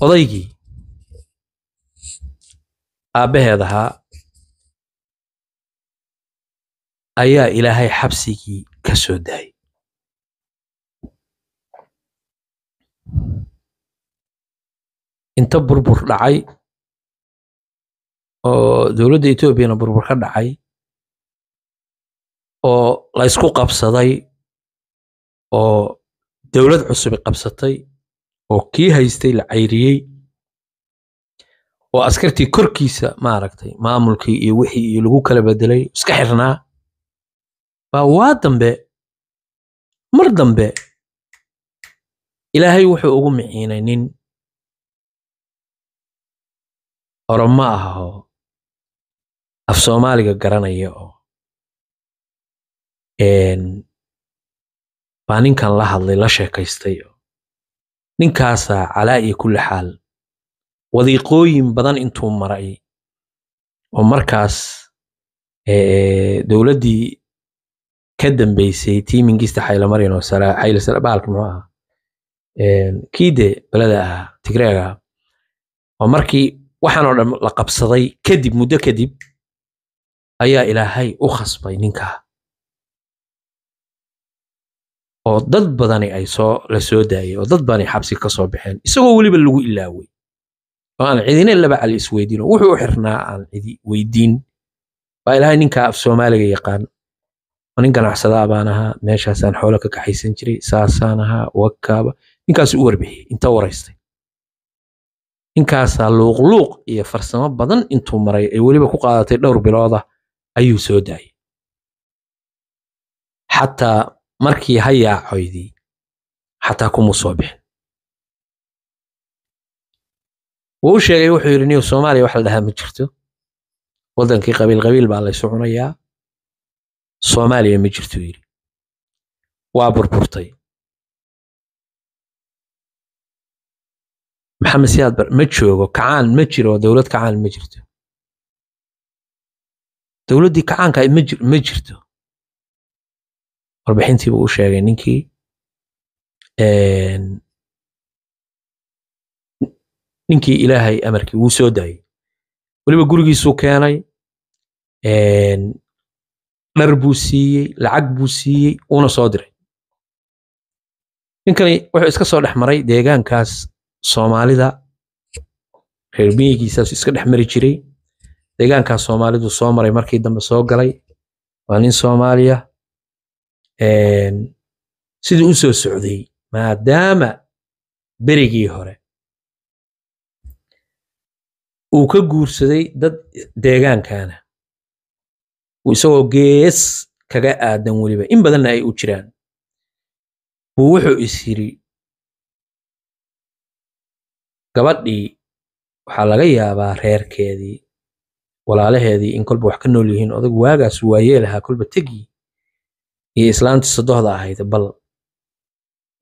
odaygii aabbaheed ahaa ayaa ilaahay xabsigii ka soo daayay inta burbur dhacay oo dowladda etoobiyana burbur ka dhacay oo la ysku qabsaday oo dowlad cusubi qabsatay oo kii haystay la cayriyey oo askartii korkiisa maaragtay maamulkii iyo wixii iyo lagu kala bedelay iska xirnaa baa waa dambe mar dambe ilaahay wuxuu ugu miciinay nin oroma ahoo af soomaaliga garanaya oo baa ninkan la hadlay la sheekaystay oo ninkaasaa calaa iyo kulli xaal wadiiqooyin badan intuu maray oo markaas dowladdii ka dambeysay timingista xaylamaryan oo xaylasalabaalka muxuu ahaa kiide belada ahaa tigreega oo markii waxaanoo dhan la qabsaday kadib muddo kadib ayaa ilaahay u khasbay ninkaa oo dad badani ay soo la soo daayay oo dad badani xabsi ka soo baxeen isagoo weliba lagu ilaaway aan cidina laba cali isweydiin oo wuxuu u xirnaa aan cidi weydiin waa ilahay ninkaa af soomaaliga yaqaan nin ganacsadaabaan ahaa meeshaasaan xoolo ka kaxaysan jiray saasaan ahaa wakaaba ninkaas u warbixiyey inta waraystay ninkaasaa luuqluuq iyo farsamo badan intuu maray ay weliba ku qaadatay dhowr bilooda ayuu soo daayay xataa markii ha yaacoydii xataa kumu soo bixin wuu u sheegay wuxuu yidhi niyo soomaaliya wax la dhahaa ma jirto waddankii qabiil qabiil baa laysu cunayaa soomaaliya ma jirto yidhi waa burburtay maxamed siyaad bar ma joogo kacaan ma jiro dowlad kacaan ma jirto dowladdii kacaanka ma jirto warbixintii buu u sheegay ninkii ninkii ilaahay amarkii wuu soo daayey weliba gurigiisuu keenay dhar buu siiyey lacag buu siiyey uuna soo diray ninkani wuxuu iska soo dhex maray deegaankaas soomaalida reer miyigiisaas iska dhex mari jiray deegaankaas soomaalidu soo maray markii dambe soo galay waa nin soomaaliya sidii u soo socday maadaama berigii hore uu ka guursaday dad deegaankaana isagoo gees kaga aadan weliba in badanna ay u jiraan buu wuxuu is yiri gabadhii waxaa laga yaabaa reerkeedii walaalaheedii in kolba wax ka nool yihiin odag waagaas waayeelahaa kolba tegii iyo islaantii sodohda ahayd bal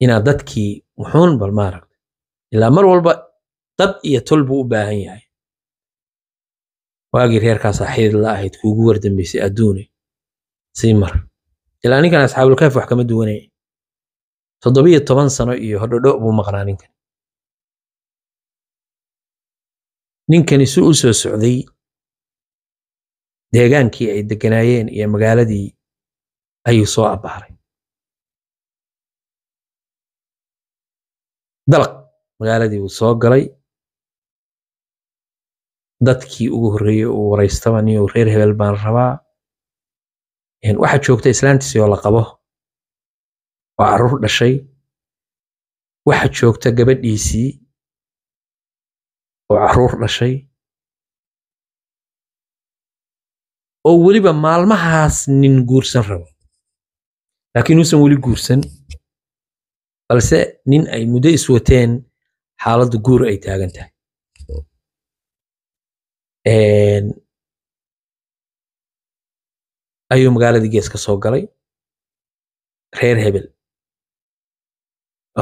inaad dadkii muxuun bal maaragta ilaa mar walba dad iyo tol buu u baahan yahay waagii reerkaa saaxiid la ahayd kuugu wardambaysay adduune sii mar ilaa ninkan asxaabulkahaf wax kama duwanaya toddobiyo toban sano iyo hodhodho buu maqnaa ninkan ninkani si u soo socday deegaankii ay deganaayeen iyo magaaladii ayuu soo abbaaray dalaq magaaladii wuu soo galay dadkii ugu horreeyey uu waraystaba niyo reer hebel baan rabaa waxaa joogta islaantiisii oo la qabo oo caruur dhashay waxaa joogta gabadhiisii oo caruur dhashay oo weliba maalmahaas nin guursan rabo laakiin uusan weli guursan balse nin ay muddo iswateen xaaladda guur ay taagan tahay ayuu magaaladii gees ka soo galay reer hebel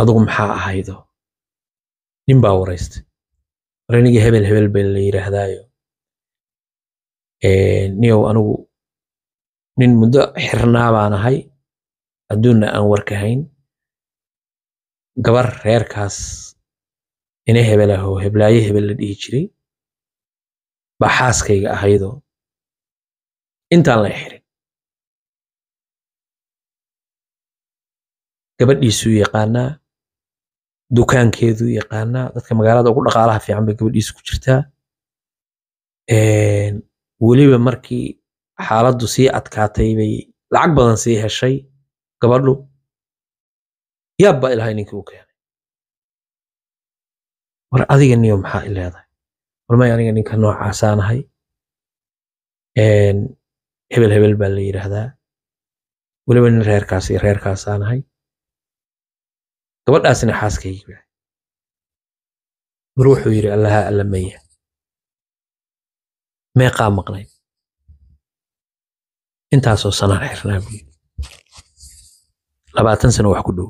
adugu maxaa ahaydo nin baa waraystay maraniga hebel hebel ba la yidhaahdaayo niyow anigu nin muddo xirnaa baan ahay adduunna aan warkahayn gabar reerkaas ina hebelaho heblaaye hebel la dhihi jiray baa xaaskayga ahaydoo intaan la xirin gabadhiisuu yaqaanaa dukaankeeduu yaqaanaa dadka magaalada ugu dhaqaalaha fiican bay gabadhiisu ku jirtaa weliba markii xaaladdu sii adkaatay bay lacag badan sii heshay gabadhu yaab baa ilahay ninkii u keenay war adiga niyo maxaa i leedahay warmay aniga ninka noocaasanahay hebel hebel baa la yidhaahdaa weliba nin reerkaasi iyo reerkaasaanahay gabadhaasina xaaskaygiiba mar wuxuu yidhi allaha alla maya meeqaa maqnayd intaasoo sanaan xirnaa buu labaatan sano wax ku dhow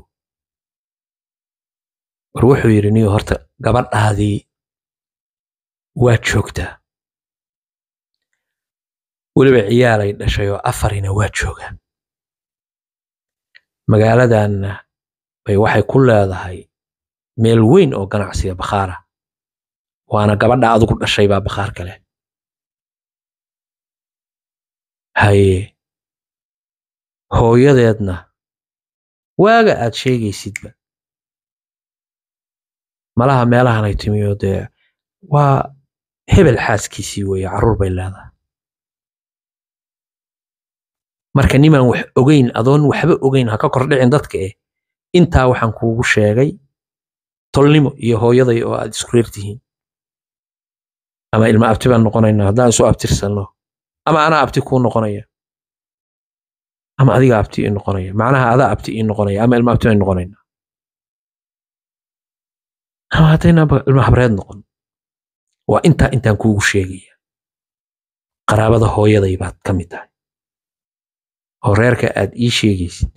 war wuxuu yidhi niyo horta gabadhaadii waa joogtaa weliba ciyaalay dhashay oo afarina waa joogaan magaaladanna bay waxay ku leedahay meel weyn oo ganacsiga bakhaara waana gabadha adigu dhashay baa bakhaar kale haye hooyadeedna waaga aad sheegaysidba malaha meelahanay timiyo dee waa hebel xaaskiisii weeye caruur bay leedahay marka nimaan wax ogeyn adoon waxba ogeyn ha ka kordhicin dadka eh intaa waxaan kuugu sheegay tolnimo iyo hooyaday oo aad isku reertihiin ama ilma abti baan noqonaynaa haddaan isu abtirsanno ama anaa abti kuu noqonaya ama adiga abti ii noqonaya macnaha adaa abti ii noqonaya ama ilma abti baan noqonaynaa ama haddaynaanba ilma habreed noqon waa intaa intaan kuugu sheegaya qaraabada hooyaday baad ka mid tahay oo reerka aad ii sheegaysid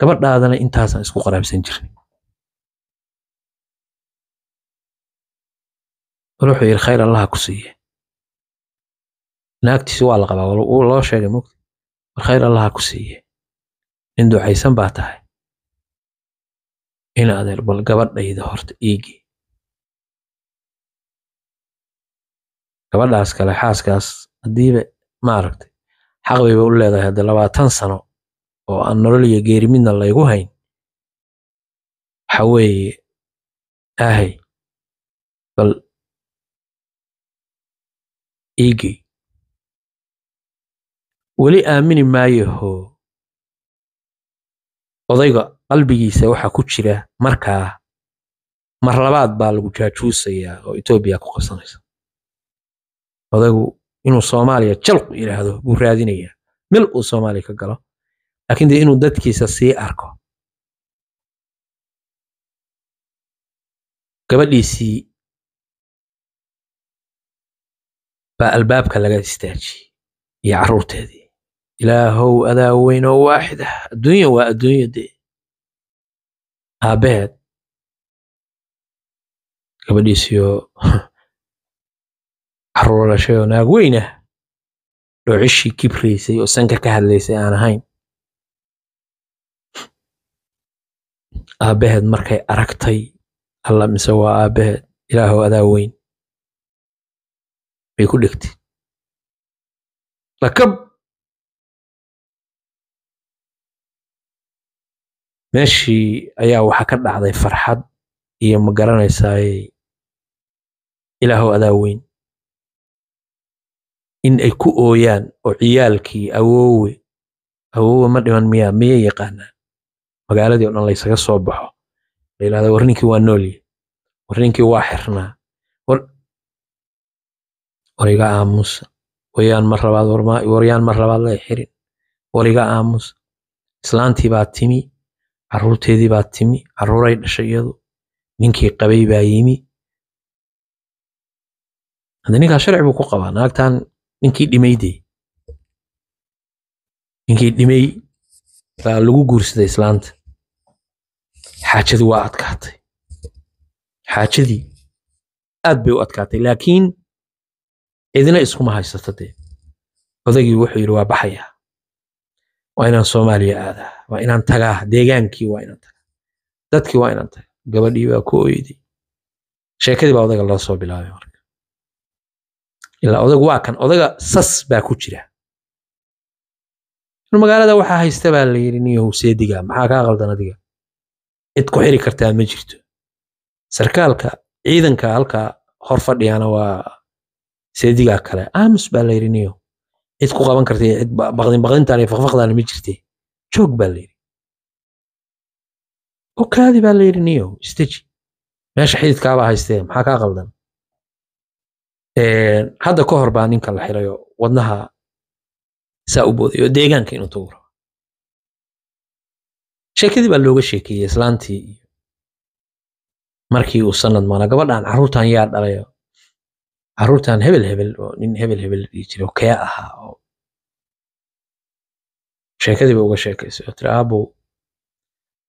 gabadhaadana intaasaan isku qaraabsan jirnay wuxuu yidhi khayr allaha ku siiye naagtiisi waa la qabaa loo sheegay mugti war khayr allaha ku siiye nin ducaysan baa tahay in adeer bal gabadhayda horta iigii gabadhaas kale xaaskaas hadiiba maaragtay xaq bayba u leedahay hadde labaatan sano oo aan nolol iyo geeri midna laygu hayn waxa weeye ahay bal iigey weli aamini maayaho odayga qalbigiisa waxa ku jira markaa mar labaad baa lagu jaajuusayaa oo etoobiya ku qabsanaysa odagu inuu soomaaliya jalqu yidhaahdo buu raadinayaa mil uu soomaaliya ka galo laakiin dee inuu dadkiisa sii arko gabadhiisii baa albaabka laga istaajiyey iyo caruurteedii ilaahow adaa weyn oo waaxid ah, adduunya waa adduunya dee aabbaheed gabadhiisiioo caruur dhalashadoo naag weyn ah dhoocishii kibraysay oo sanka ka hadlaysay aan ahayn aabaheed markay aragtay alla mise waa aabaheed ilaahow adaa weyn bay ku dhegtay lakab meeshii ayaa waxaa ka dhacday farxad iyo ma garanaysaaye ilaahow adaa weyn in ay ku ooyaan oo ciyaalkii awoowe awoowe ma dhiman miyaa miyay yaqaanaan magaaladii o dhan laysaga soo baxo layidhahda war ninkii waa noolye war ninkii waa xirnaa war iga aamusa wayaan ma rabaad waryaan ma rabaad lay xirin war iga aamusa islaantii baa timi caruurteedii baa timi caruuray dhashay iyadu ninkii qabay baa yimi hadde ninkaas sharci buu ku qabaa naagtan ninkii dee ninkii dhimay baa lagu guursaday islaanta xaajadii waa adkaatay xaajadii aad bay u adkaatay laakiin cidina iskuma haysato dee odagii wuxuu yidhi waa baxayaa waa inaan soomaaliya aadaa waa inaan tagaa deegaankii waa inaan tagaa dadkii waa inaan tagaa gabadhii baa ku ooyday sheekadii baa odaga loo soo bilaabay ilaa odag waa kan odaga sas baa ku jira magaalada waxaa haysta baa la yidhi nin howseediga maxaa kaa qaldan adiga cid ku xiri kartaa ma jirto sarkaalka ciidanka halka hor fadhiyaana waa seedigaa kale aamus baa la yidhi niyo cid ku qaban karta cid baqdin baqdintaan iyo faqfaqdaana ma jirte joog baa la yidhi okaadi baa la yidhi niyo isteji meesha xididkaabaa haystee maxaa kaa qaldan hadda ka hor baa ninka la xirayo wadnaha saa u boodayo deegaanka inuu tagu rabo sheekadii baa looga sheekeeyey islaantii iyo markii uu sanad maana ah gabadhan carruurtan yaa dhalayo carruurtan hebel hebel oo nin hebel hebel la jiro kee ahaa oo sheekadii ba uga sheekaysay oo tiri aabow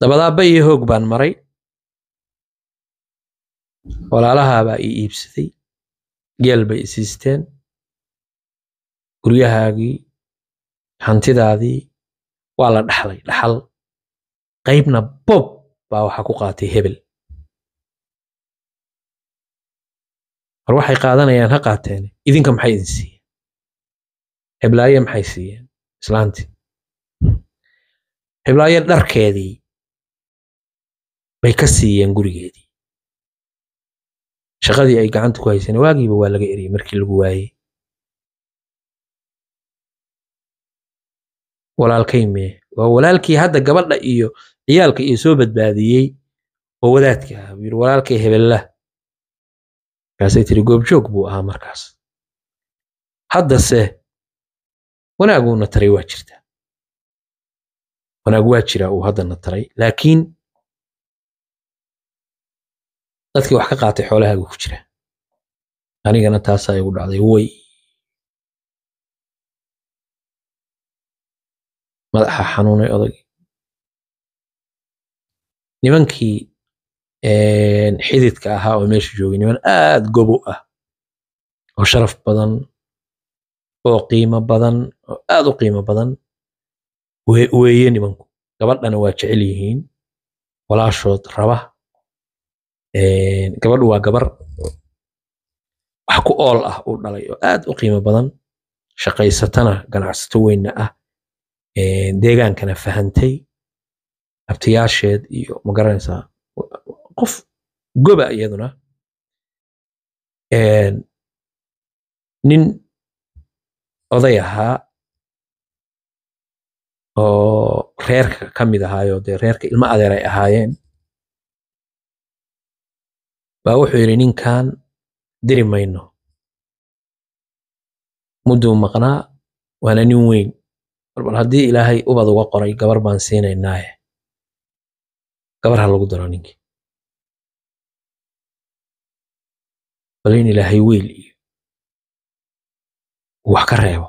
dabadaaba iyo hoog baan maray walaalahaabaa ii iibsaday geel bay isiisteen guryahaagii hantidaadii waa la dhaxlay dhaxal qaybna bob baa waxaa ku qaatay hebel mar waxay qaadanayaan ha qaateen idinka maxay idin siiyeen heblaaye maxay siiyeen islaanti heblaaye dharkeedii bay ka siiyeen gurigeedii shaqadii ay gacanta ku hayseen waagiiba waa laga eriyey markii lagu waayey walaalkay mee waa walaalkii hadda gabadha iyo ciyaalka iyo soo badbaadiyey oo wadaadka ah yiri walaalkay hebella markaasay tiri goobjoog buu ahaa markaas haddase wanaaguuna taray waa jirta wanaag waa jira uu haddana taray laakiin dadkii wax ka qaatay xoolahaagu ku jira anigana taasa igu dhacday way madaxa xanuunay odag nimankii xididka ahaa oo meesha joogay niman aad gobo ah oo sharaf badan oo qiimo badan oo aad u qiimo badan weeye nimanku gabadhana waa jecel yihiin walaashood raba gabadhu waa gabar wax ku ool ah uu dhalay oo aad u qiimo badan shaqaysatana ganacsato weynna ah deegaankana fahantay abtiyaasheed iyo magaranaysaa qof goba iyaduna nin oday ahaa oo reerka ka mid ahaayoo dee reerka ilmo adeer ay ahaayeen baa wuxuu yidhi ninkan diri mayno mudduu maqnaa waana nin weyn bal haddii ilaahay ubad uga qoray gabar baan siinaynaaye gabar ha lagu daro ninki bal in ilaahay weyl iyo uu wax ka reebo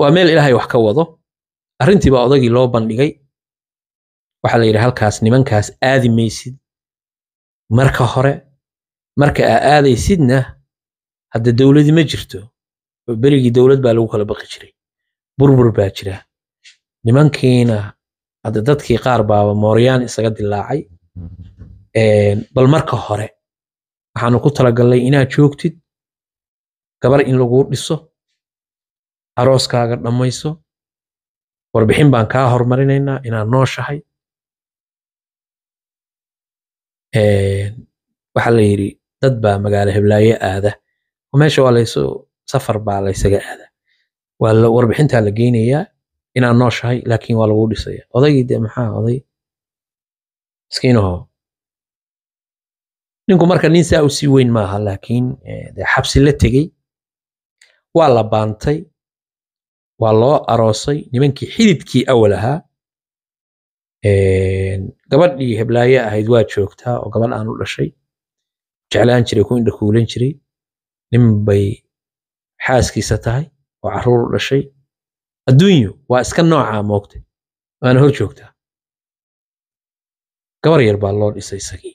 waa meel ilaahay wax ka wado arrintii baa odagii loo bandhigay waxaa la yidhi halkaas nimankaas aadi maysid marka hore marka aa aadaysidna hadda dowladi ma jirto oo dowlad baa lagu kala baqi jiray burbur baa jira nimankiina hadda dadkii qaar baaba mooryaan isaga dilaacay bal marka hore waxaanu ku talagalnay inaad joogtid gabar in laguu dhiso arooskaaga dhammayso warbixin baan kaa hormarinaynaa inaad nooshahay waxaa la yidhi dad baa magaalo hiblaayo aada oo meesha waa laysu safar baa laysaga aada waa la warbixintaa la geynayaa inaa nooshahay laakiin waa lagu dhisaya odaygii de maxaa oday miskiinaho ninku marka nin saa u sii weyn maaha laakiin de xabsi la tegey waa la baantay waa loo aroosay nimankii xididkii awal ahaa gabadhii heblaaye ahayd waa joogtaa oo gabadh aan u dhashay jeclaan jiray ku indha jiray nin bay xaaskiisa tahay oo caruur u dhashay adduunyo waa iska noocaa moogtay waana hor joogtaa gabar yar baa loo dhisay isagii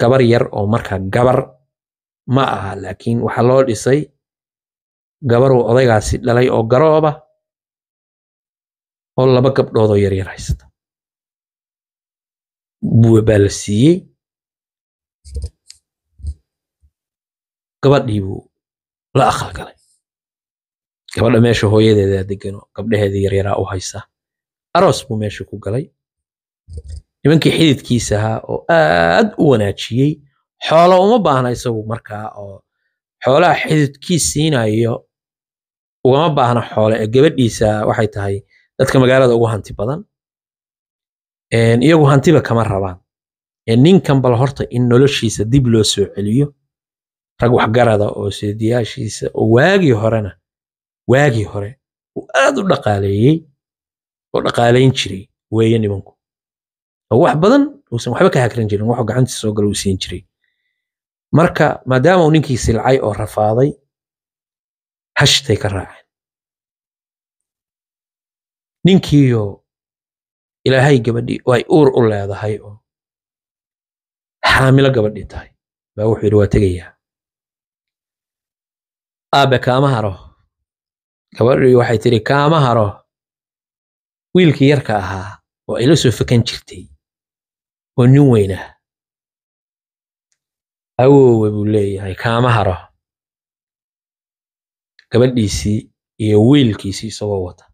gabar yar oo marka gabar ma aha laakiin waxaa loo dhisay gabaruu odaygaasi dhalay oo garooba oo laba gabdhoodoo yaryar haysata baa la siiyey gabadhiibuu la aqal galay gabadha meesha hooyadeeda degano gabdhaheeda yaryaraa u haysa aroos buu meesha ku galay nimankii xididkiisa ahaa oo aad u wanaajiyey xoolo uma baahna isagu markaa oo xoolaha xididkii siinayo ugama baahna xoole ee gabadhiisa waxay tahay dadka magaalada ugu hanti badan iyagu hantiba kama rabaan ninkan bal horta in noloshiisa dib loo soo celiyo rag waxgarada oo seediyaashiisa oo waagii horena waagii hore uu aad u dhaqaaleeyey oo dhaqaaleyn jiray weeye nimanku oo wax badan uusan waxba ka hakran jirin waxuu gacantiisa soo gala uu siin jiray marka maadaama uu ninkii silcay oo rafaaday hashtay ka raaceen ninkiiyo ilaahay gabadhii ay uur u leedahay oo xaamilo gabadhii tahay baa wuxuu yidhi waa tegayaa aabe kaama haro gabadhii waxay tidhi kaama haro wiilkii yarka ahaa oo ayla soo fakan jirtay oo nin weynah awowe buu leeyahay kaama haro gabadhiisii iyo wiilkiisii isagoo wata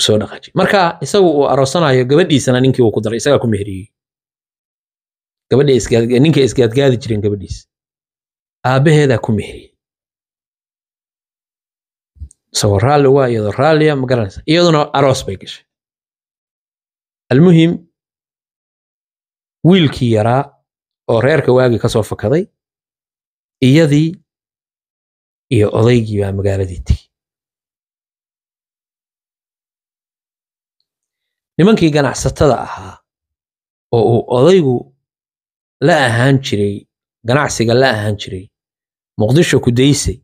soo dhaqaajiyey marka isagu uu aroosanayo gabadhiisana ninkii uu ku daray isagaa ku meheriyey gabadha isgaadgaadi jireen gabadhiisa aabaheedaa ku meheriyey isagoo raalli waa ah, iyadoo raalliya ah, ma garanaysa iyaduna aroos bay gashay almuhim wiilkii yaraa oo reerka waagii ka soo fakaday iyadii iyo odaygii baa magaaladii tegey nimankii ganacsatada ahaa oo uu odaygu la ahaan jiray ganacsiga la ahaan jiray muqdisho ku daysay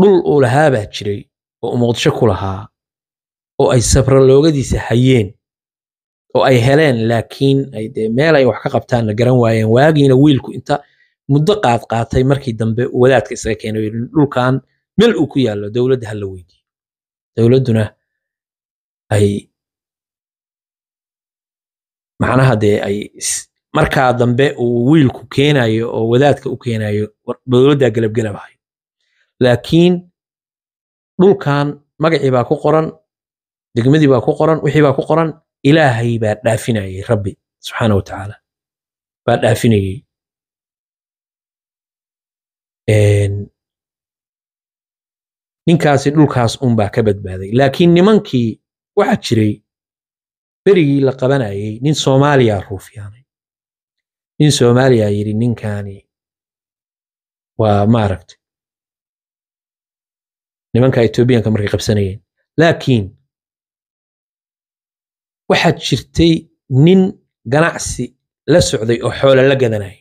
dhul uu lahaabaa jiray oo uu muqdisho ku lahaa oo ay sabraloogadiisa hayeen oo ay heleen laakiin ay dee meel ay wax ka qabtaan la garan waayeen waagiina wiilku inta muddo qaad qaatay markii dambe wadaadka isaga keenay dhulkan meel uu ku yaallo dowladda ha la weydiiyo dowladduna ay macnaha dee ay markaa dambe uu wiilku keenayo oo wadaadka u keenayo dowladdaa gelabgelabahayo laakiin dhulkan magacii baa ku qoran degmadii baa ku qoran wixii baa ku qoran ilaahay baa dhaafinayay rabbi subxaana wa tacaala baa dhaafinayay ninkaasi dhulkaas uunbaa ka badbaaday laakiin nimankii waxaa jiray berigii la qabanayay nin soomaaliyaa ruufyaanay nin soomaaliyaa yidhi ninkaani waa maaragta nimanka etoobiyanka markay qabsanayeen laakiin waxaa jirtay nin ganacsi la socday oo xoolo la gadanayay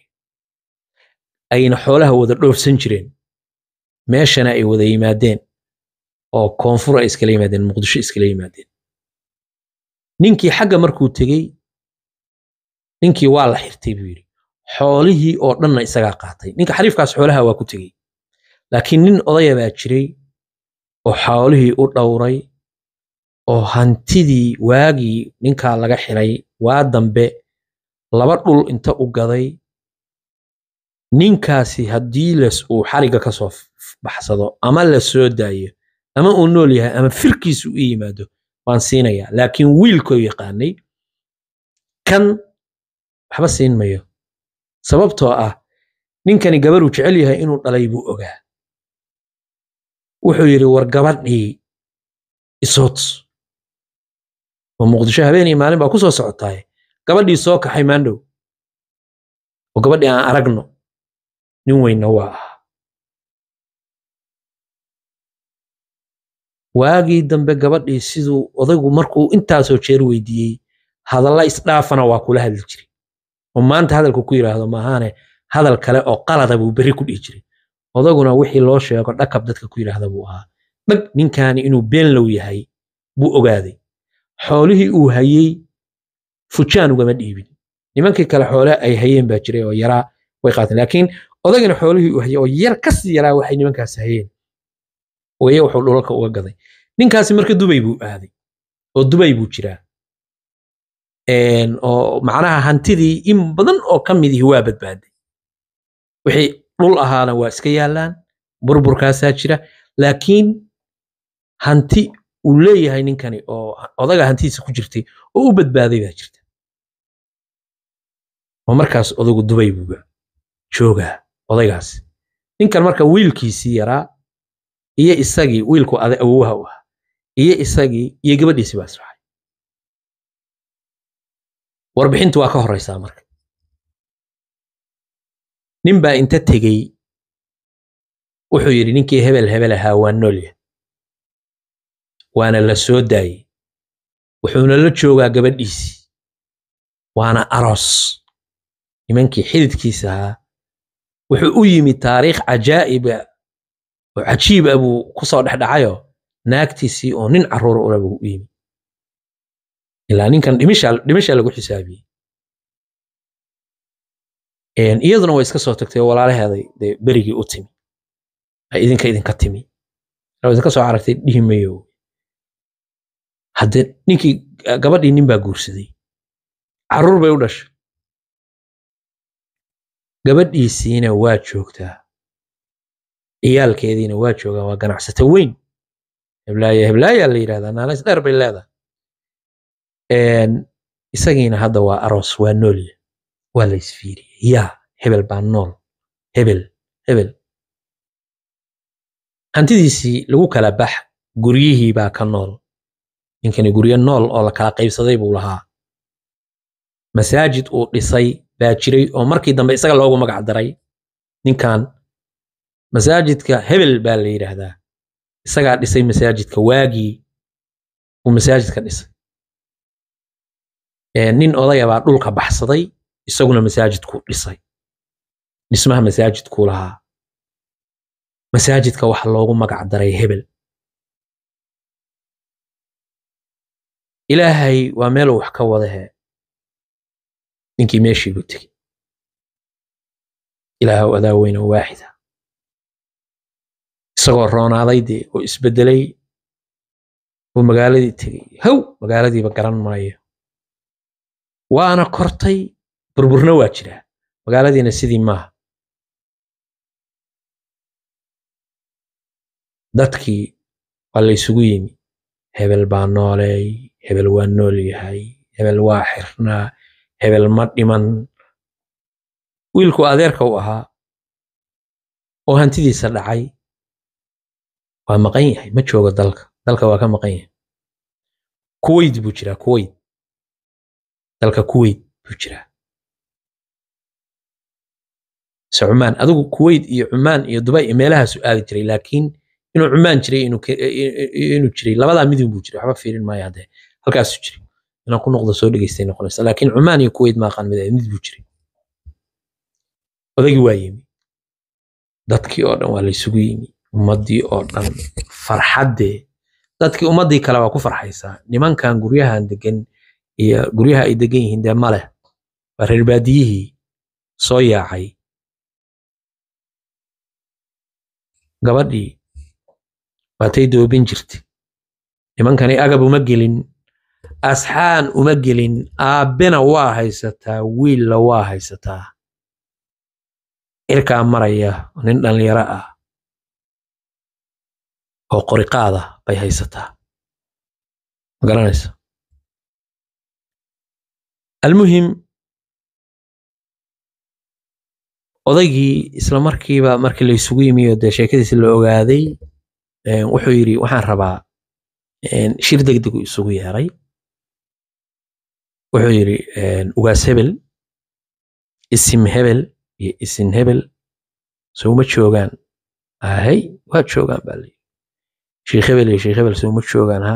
ayna xoolaha wada dhoofsan jireen meeshana ay wada yimaadeen oo koonfur ay iskala yimaadeen muqdisho iskala yimaadeen ninkii xagga markuu tegey ninkii waa la xirtay buu yidhi xoolihii oo dhanna isagaa qaatay ninka xariifkaas xoolaha waa ku tegey laakiin nin odaya baa jiray oo xoolihii u dhowray oo hantidii waagii ninkaa laga xiray waa dambe laba dhul inta u gaday ninkaasi haddii les uu xariga ka soo baxsado ama la soo daayo ama uu nool yahay ama firkiisu u yimaado waan siinayaa laakiin wiilkoo yaqaanay kan waxba siin mayo sababtoo ah ninkani gabaruu jecel yahay inuu dhalay buu ogaa wuxuu yidhi war gabadhii isood oo muqdisho habeenii maalin baa ku soo socotaaye gabadhii soo kaxay maandhow oo gabadhii aan aragno nin weynna waa ah waagii dambe gabadhii siduu odaygu markuu intaasoo jeer weydiiyey hadalla isdhaafana waa kula hadli jiray oo maanta hadalku ku yidhaahdo maahaane hadal kale oo qalada buu berri ku dhihi jiray odayguna wixii loo sheego dhakab dadka ku yidhaahda buu ahaa dhag ninkaani inuu beenlow yahay buu ogaaday xoolihii uu hayey fujaan ugama dhiibin nimankii kale xoole ay hayeen baa jiray oo yaraa way qaateen laakiin odaygana xoolihii uu hayey oo yar kasii yaraa waxay nimankaas hayeen hooye wuxuu dhulalka uga gaday ninkaasi marka dubay buu aaday oo dubay buu jiraa oo macnaha hantidii in badan oo ka midihi waa badbaaday wixii dhul ahaana waa iska yaallaan burburkaasaa jira laakiin hanti uu leeyahay ninkani oo odaga hantidiisa ku jirtay oo u badbaaday baa jirta oo markaas odagu dubay buuga joogaa odagaas ninkan marka wiilkiisii yaraa iyo isagii wiilku awowaha u ahaa iyo isagii iyo gabadhiisii baa israacay warbixintu waa ka horaysaa marka nin baa inta tegey wuxuu yidhi ninkii hebel hebel ahaa waa noolya waana la soo daayey wuxuuna la joogaa gabadhiisii waana aroos nimankii xididkiisa ahaa wuxuu u yimi taariikh cajaa'iba oo cajiiba buu ku soo dhexdhacayo naagtiisii oo nin caruur ula buu u yimi ilaa ninkan dhimishaa lagu xisaabiyey iyaduna way iska soo tagtay walaalaheeday dee berigii u timi ay idinka idinka timi idinka soo aragtay dhihi mayo haddee ninkii ah, gabadhii nin baa guursaday caruur bay u dhashay gabadhiisiina waa joogtaa ciyaalkeediina waa joogaan waa ganacsato weyn heblaaye heblaayaa la yidhahdaa naalis dheer bay leedahay isagiina hadda waa aroos waa nool waa la isfiiriyey ya hebel baa nool hebel hebel hantidiisii lagu kala bax guryihii baa ka nool ninkani guryo nool oo la kala qaybsaday buu lahaa masaajid uu dhisay baa jiray oo markii dambe isaga loogu magac daray ninkan masaajidka hebel baa la yidhaahdaa isagaa dhisay masaajidka waagii uu masaajidka dhisay nin odaya baa dhulka baxsaday isaguna masaajidkuu dhisay dhismaha masaajidkuu lahaa masaajidka waxa loogu magac daray hebel ilaahay waa meeluu wax ka wadahe ninkii meeshiibu tegey ilaahw adaa weyna waaxida isagoo roonaaday dee oo isbedelay oo magaaladii tegey how magaaladiiba garan maayo waana kortay burburna waa jiraa magaaladiina sidii maaha dadkii waa laysugu yimi hebel baa nooleey hebel waa nool yahay hebel waa xirnaa hebel ma dhiman wiilku adeerka u ahaa oo hantidiisa dhacay waa maqan yahay ma joogo dalka dalka waa ka maqan yahay kuwait buu jiraa kuwait dalka kuwait buu jiraa se cumaan adigu kuwait iyo cumaan iyo dubay iyo meelahaasu aadi jiray laakiin inuu cumaan jiray inuu jiray labadaa midun buu jiray waxba fiirin maayo haddee halkaasuu jiray inaan ku noqdo soo dhegeystay noqonaysa laakiin cumaan iyo kuwait maaqaan mid mid buu jiray odagii waa yimi dadkii oo dhan waa la yimi ummadii oo dhan farxaddee dadkii ummadii kale waa ku farxaysaa nimankan guryahan degan iyo guryaha ay degan yihiin dee maleh waa reerbaadiyihii soo yaacay gabadhii waatay doobin jirta nimankani agab uma gelin asxaan uma gelin aabbena waa haysataa wiilla waa haysataa cirkaa maraya nin dhallinyaro ah oo qoriqaada bay haysataa ma garanaysa almuhim odaygii isla markiiba markii la yimiyo dee sheekadiisi la ogaaday wuxuu yidhi waxaan rabaa shir degdegu isugu yeeray wuxuu yidhi ugaas hebel isim hebel iyo isin hebel sowma joogaan ahay waa joogaan baa layidhi sheekh ebel iyo sheekh ebel sooma joogaan ha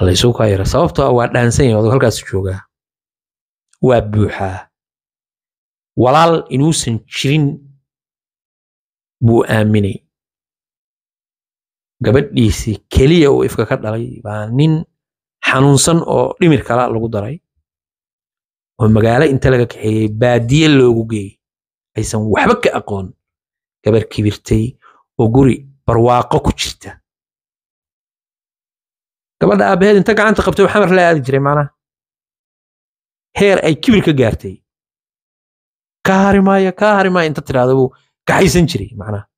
halaysugu kaa yara sababtoo ah waa dhaansan yahay adog halkaas joogaa waa buuxaa walaal inuusan jirin buu aaminay gabadhiisi keliya uu ifka ka dhalay baa nin xanuunsan oo dhimir kala lagu daray oo magaalo inta laga kaxeeyey baadiye loogu geeyey aysan waxba ka aqoon gabar kibirtay oo guri barwaaqo ku jirta gabadha aabbaheed inta gacanta qabtay xamar la aadi jiray maanaha heer ay kibir ka gaartay kaa harimaya kaa harimaya inta buu kaxaysan jiray macnaha